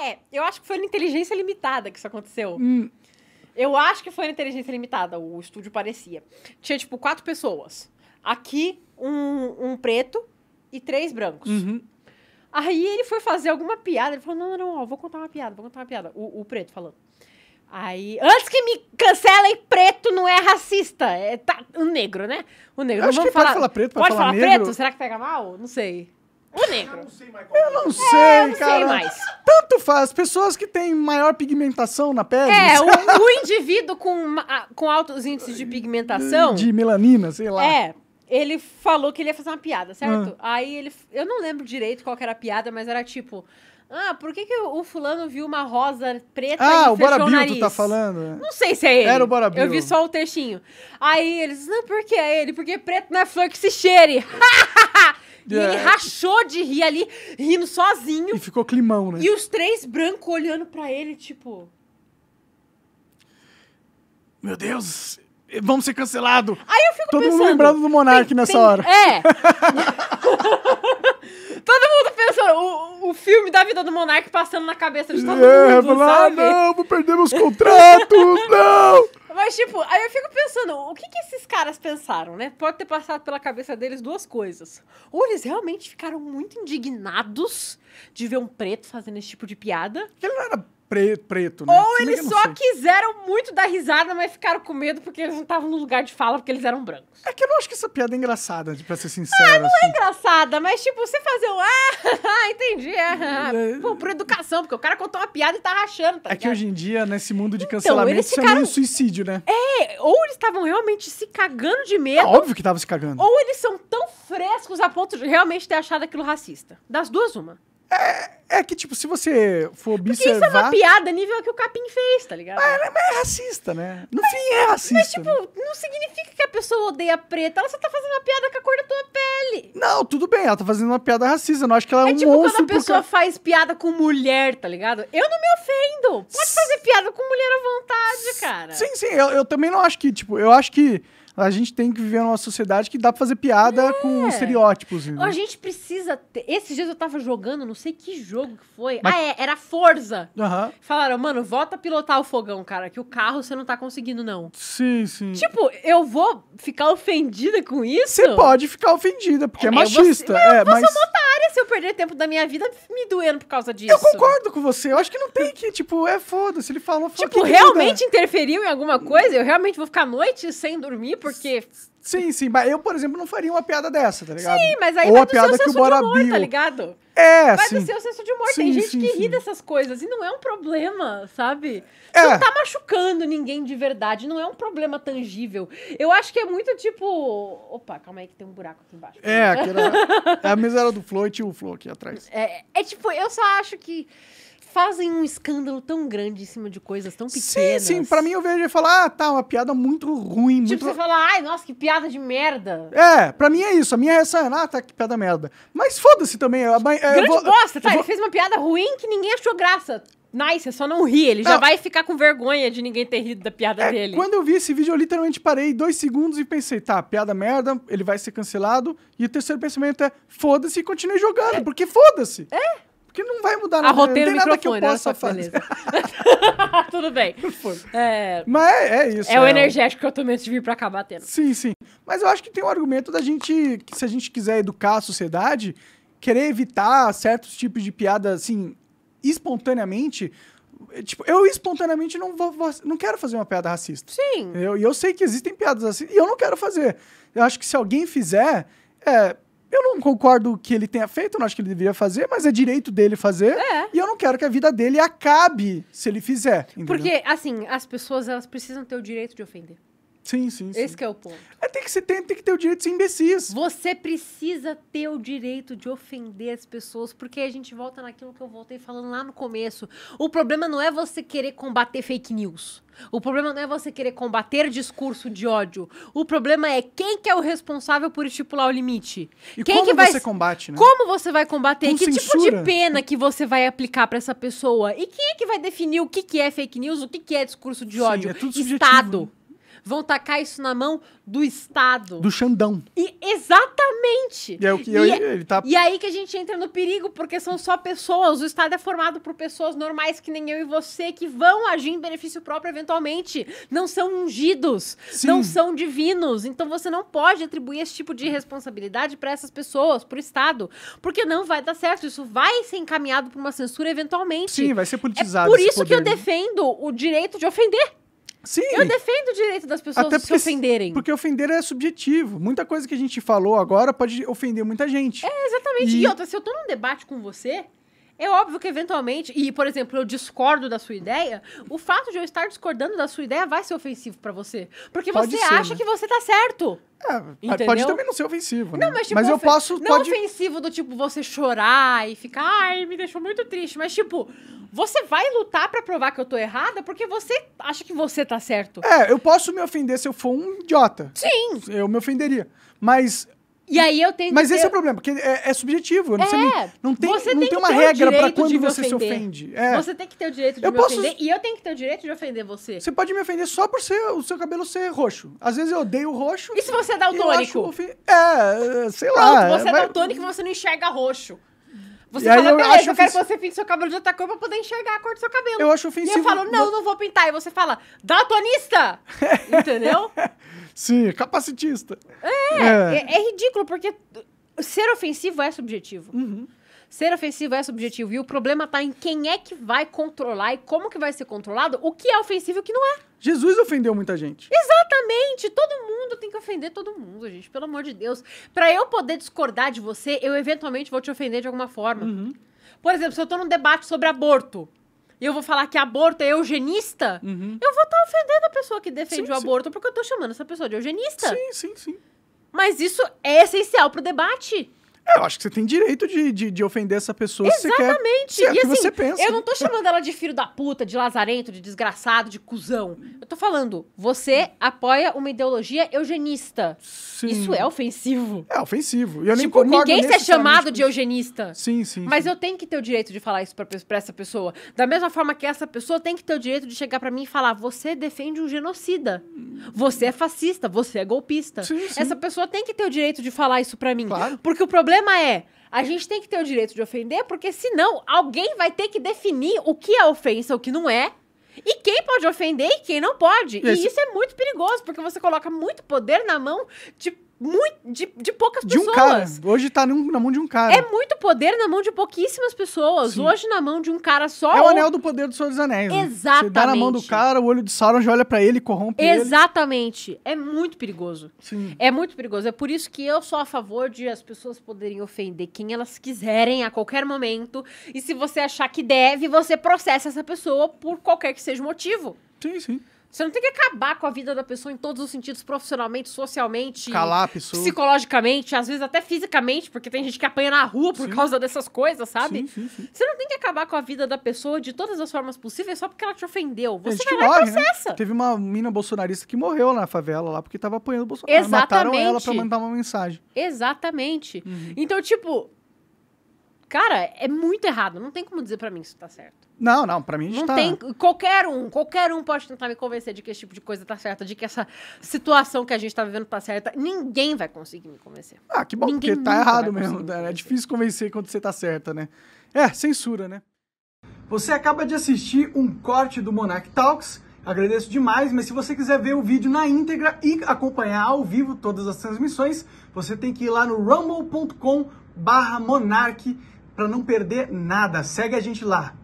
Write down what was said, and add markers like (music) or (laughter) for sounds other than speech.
Ah, é. Eu acho que foi na inteligência limitada que isso aconteceu. Hum. Eu acho que foi na inteligência limitada, o estúdio parecia. Tinha, tipo, quatro pessoas. Aqui, um, um preto e três brancos. Uhum. Aí ele foi fazer alguma piada. Ele falou: não, não, não, ó, vou contar uma piada, vou contar uma piada. O, o preto falando. Aí, antes que me cancelem, preto não é racista. É tá, o negro, né? O negro. Pode não vamos que falar, pode falar preto, pode, pode falar, falar preto? Será que pega mal? Não sei. O negro. Eu não sei, é, é eu não cara. Sei mais. Tanto faz. Pessoas que têm maior pigmentação na pele. É, o, o indivíduo com, com altos índices de pigmentação. De melanina, sei lá. É. Ele falou que ele ia fazer uma piada, certo? Ah. Aí ele. Eu não lembro direito qual era a piada, mas era tipo. Ah, por que, que o fulano viu uma rosa preta ah, e fechou o Bora o nariz? tá falando. Não sei se é ele. Era o Bora Eu vi só o textinho. Aí eles, não, por que é ele? Porque preto não é flor que se cheire. (laughs) E ele é. rachou de rir ali, rindo sozinho. E ficou climão, né? E os três brancos olhando pra ele, tipo. Meu Deus, vamos ser cancelados. Aí eu fico Todo pensando. Todo mundo lembrando do Monark tem, nessa tem, hora. É. (laughs) todo mundo pensando, o, o filme da vida do Monark passando na cabeça de todo é, mundo, falar, sabe? Ah, não, vou perder meus contratos, (laughs) não! Mas, tipo, aí eu fico pensando, o que, que esses caras pensaram, né? Pode ter passado pela cabeça deles duas coisas. Ou eles realmente ficaram muito indignados de ver um preto fazendo esse tipo de piada. Ele não era preto, preto, né? Ou eles só sei. quiseram muito dar risada, mas ficaram com medo porque eles não estavam no lugar de fala, porque eles eram brancos. É que eu não acho que essa piada é engraçada, pra ser ah, sincero. Ah, não é assim. é engraçada, mas tipo, você fazer um. Ah, (laughs) ah entendi. É, ah, é pô, por educação, porque o cara contou uma piada e tá rachando. Tá é ligado? que hoje em dia, nesse mundo de então, cancelamento, então, isso é um suicídio, né? É, ou eles estavam realmente se cagando de medo. É óbvio que estavam se cagando. Ou eles são tão frescos a ponto de realmente ter achado aquilo racista. Das duas, uma. É, é que, tipo, se você for observar... Porque isso é uma piada nível que o Capim fez, tá ligado? Mas, mas é racista, né? No mas, fim, é racista. Mas, tipo, né? não significa que a pessoa odeia preta. Ela só tá fazendo uma piada com a cor da tua pele. Não, tudo bem. Ela tá fazendo uma piada racista. Eu não acho que ela é, é um tipo quando a pessoa faz piada com mulher, tá ligado? Eu não me ofendo. Pode fazer piada com mulher à vontade, cara. Sim, sim. Eu, eu também não acho que, tipo... Eu acho que a gente tem que viver numa sociedade que dá pra fazer piada é. com estereótipos. Né? A gente precisa. Ter... Esses dias eu tava jogando, não sei que jogo que foi. Mas... Ah, é, era Forza. Uhum. Falaram, mano, volta a pilotar o fogão, cara, que o carro você não tá conseguindo, não. Sim, sim. Tipo, eu vou ficar ofendida com isso? Você pode ficar ofendida, porque é, é machista. Eu vou, é, eu vou ser é, uma otária se eu perder tempo da minha vida me doendo por causa disso. Eu concordo com você. Eu acho que não tem que, tipo, é foda-se. Ele falou, falou Tipo, realmente interferiu em alguma coisa? Eu realmente vou ficar a noite sem dormir porque porque Sim, sim, mas eu, por exemplo, não faria uma piada dessa, tá ligado? Sim, mas aí Ou vai a do piada seu senso que o de humor, tá ligado? É, vai sim. do seu senso de humor. Sim, Tem gente sim, que sim. ri dessas coisas e não é um problema, sabe? É. Não tá machucando ninguém de verdade, não é um problema tangível. Eu acho que é muito tipo... Opa, calma aí que tem um buraco aqui embaixo. É, aquela... é a mesa do Flo e tinha o Flo aqui atrás. É, é tipo, eu só acho que fazem um escândalo tão grande em cima de coisas tão pequenas. Sim, sim. Pra mim, eu vejo e falar, ah, tá, uma piada muito ruim. Tipo, muito... você fala, ai, nossa, que piada de merda. É, pra mim é isso. A minha é essa piada merda. Mas foda-se também. Eu, é, eu, Grande vou, bosta, tá? Vou... Ele fez uma piada ruim que ninguém achou graça. Nice, é só não rir. Ele não. já vai ficar com vergonha de ninguém ter rido da piada é, dele. Quando eu vi esse vídeo, eu literalmente parei dois segundos e pensei, tá, piada merda, ele vai ser cancelado. E o terceiro pensamento é, foda-se e continue jogando, é. porque foda-se. É? Porque não vai mudar nada. roteiro não tem nada que eu possa fazer. (laughs) Tudo bem. É, Mas é, é isso. É, é o energético que eu também tive pra acabar tendo. Sim, sim. Mas eu acho que tem um argumento da gente, que se a gente quiser educar a sociedade, querer evitar certos tipos de piada, assim, espontaneamente, é, Tipo, eu espontaneamente não vou, não quero fazer uma piada racista. Sim. E eu, eu sei que existem piadas assim, e eu não quero fazer. Eu acho que se alguém fizer, é, eu não concordo que ele tenha feito, não acho que ele deveria fazer, mas é direito dele fazer. É. E eu não quero que a vida dele acabe se ele fizer. Entendeu? Porque, assim, as pessoas elas precisam ter o direito de ofender. Sim, sim, sim. Esse é o ponto. É, tem, que, tem, tem que ter o direito de ser imbecis. Você precisa ter o direito de ofender as pessoas, porque a gente volta naquilo que eu voltei falando lá no começo. O problema não é você querer combater fake news. O problema não é você querer combater discurso de ódio. O problema é quem que é o responsável por estipular o limite. E quem como que vai... você combate, né? Como você vai combater? Com que censura? tipo de pena que você vai aplicar para essa pessoa? E quem é que vai definir o que, que é fake news, o que, que é discurso de ódio? Sim, é tudo Estado. Vão tacar isso na mão do Estado. Do Xandão. E, exatamente. E, é o que e, eu, é- ele tá... e aí que a gente entra no perigo, porque são só pessoas. O Estado é formado por pessoas normais, que nem eu e você, que vão agir em benefício próprio eventualmente. Não são ungidos. Sim. Não são divinos. Então você não pode atribuir esse tipo de responsabilidade para essas pessoas, para o Estado. Porque não vai dar certo. Isso vai ser encaminhado para uma censura eventualmente. Sim, vai ser politizado. É por isso poder. que eu né? defendo o direito de ofender. Sim. Eu defendo o direito das pessoas Até porque, se ofenderem. Porque ofender é subjetivo. Muita coisa que a gente falou agora pode ofender muita gente. É, exatamente. E, e outra, se eu tô num debate com você, é óbvio que eventualmente, e por exemplo, eu discordo da sua ideia, o fato de eu estar discordando da sua ideia vai ser ofensivo para você. Porque pode você ser, acha né? que você tá certo. É, pode também não ser ofensivo, né? Não, mas, tipo, mas eu ofen posso... Não pode... ofensivo do tipo você chorar e ficar, ai, me deixou muito triste. Mas tipo, você vai lutar para provar que eu tô errada porque você acha que você tá certo. É, eu posso me ofender se eu for um idiota. Sim. Eu me ofenderia. Mas e aí eu tenho. Mas ter... esse é o problema, porque é, é subjetivo. Não, é, não tem, você não tem, tem uma regra para quando você se ofende. É. Você tem que ter o direito de eu me posso... ofender e eu tenho que ter o direito de ofender você. Você pode me ofender só por ser, o seu cabelo ser roxo. Às vezes eu odeio roxo. E se você é daltônico? Acho... É, sei lá. Pronto, você é, é mas... daltônico e você não enxerga roxo. Você e fala, eu beleza, eu quero que você pinte seu cabelo de outra cor pra poder enxergar a cor do seu cabelo. Eu acho ofensivo. E eu falo, não, não vou pintar. E você fala, daltonista! (laughs) Entendeu? (laughs) Sim, capacitista. É, é, é, é ridículo, porque ser ofensivo é subjetivo. Uhum. Ser ofensivo é subjetivo. E o problema está em quem é que vai controlar e como que vai ser controlado o que é ofensivo e o que não é. Jesus ofendeu muita gente. Exatamente! Todo mundo tem que ofender todo mundo, gente. Pelo amor de Deus. Para eu poder discordar de você, eu eventualmente vou te ofender de alguma forma. Uhum. Por exemplo, se eu estou num debate sobre aborto, e eu vou falar que aborto é eugenista, uhum. eu vou estar tá ofendendo a pessoa que defende sim, o aborto, porque eu estou chamando essa pessoa de eugenista. Sim, sim, sim. Mas isso é essencial para o debate. É, eu acho que você tem direito de, de, de ofender essa pessoa Exatamente. se você quer. é e, que assim, você pensa. Eu não tô chamando ela de filho da puta, de lazarento, de desgraçado, de cuzão. Eu tô falando, você apoia uma ideologia eugenista. Sim. Isso é ofensivo. É ofensivo. E eu tipo, nem ninguém ser chamado de eugenista. Sim, sim. Mas sim. eu tenho que ter o direito de falar isso pra, pra essa pessoa. Da mesma forma que essa pessoa tem que ter o direito de chegar para mim e falar: você defende um genocida. Você é fascista, você é golpista. Sim, sim. Essa pessoa tem que ter o direito de falar isso pra mim. Claro. Porque o problema problema é, a gente tem que ter o direito de ofender, porque senão alguém vai ter que definir o que é ofensa, o que não é. E quem pode ofender e quem não pode. Esse... E isso é muito perigoso, porque você coloca muito poder na mão de muito, de, de poucas de pessoas. De um cara. Hoje tá num, na mão de um cara. É muito poder na mão de pouquíssimas pessoas. Sim. Hoje na mão de um cara só. É o anel do poder do Senhor dos Anéis. Exatamente. Né? Você na mão do cara, o olho de Sauron já olha para ele e corrompe Exatamente. Ele. É muito perigoso. Sim. É muito perigoso. É por isso que eu sou a favor de as pessoas poderem ofender quem elas quiserem a qualquer momento. E se você achar que deve, você processa essa pessoa por qualquer que seja o motivo. Sim, sim. Você não tem que acabar com a vida da pessoa em todos os sentidos, profissionalmente, socialmente, Calar, psicologicamente, às vezes até fisicamente, porque tem gente que apanha na rua por sim. causa dessas coisas, sabe? Sim, sim, você não tem que acabar com a vida da pessoa de todas as formas possíveis só porque ela te ofendeu. É, você vai lá morre, e né? processa. Né? Teve uma mina bolsonarista que morreu na favela lá porque tava apanhando o Bolsonaro. Exatamente. Mataram ela pra mandar uma mensagem. Exatamente. Uhum. Então, tipo, Cara, é muito errado. Não tem como dizer para mim que isso tá certo. Não, não, para mim não está... tem qualquer um, qualquer um pode tentar me convencer de que esse tipo de coisa tá certa, de que essa situação que a gente tá vivendo tá certa. Ninguém vai conseguir me convencer. Ah, que bom, Ninguém porque tá errado mesmo. Né? É difícil convencer quando você tá certa, né? É, censura, né? Você acaba de assistir um corte do Monarch Talks. Agradeço demais, mas se você quiser ver o vídeo na íntegra e acompanhar ao vivo todas as transmissões, você tem que ir lá no rumble.com/monarque para não perder nada. Segue a gente lá.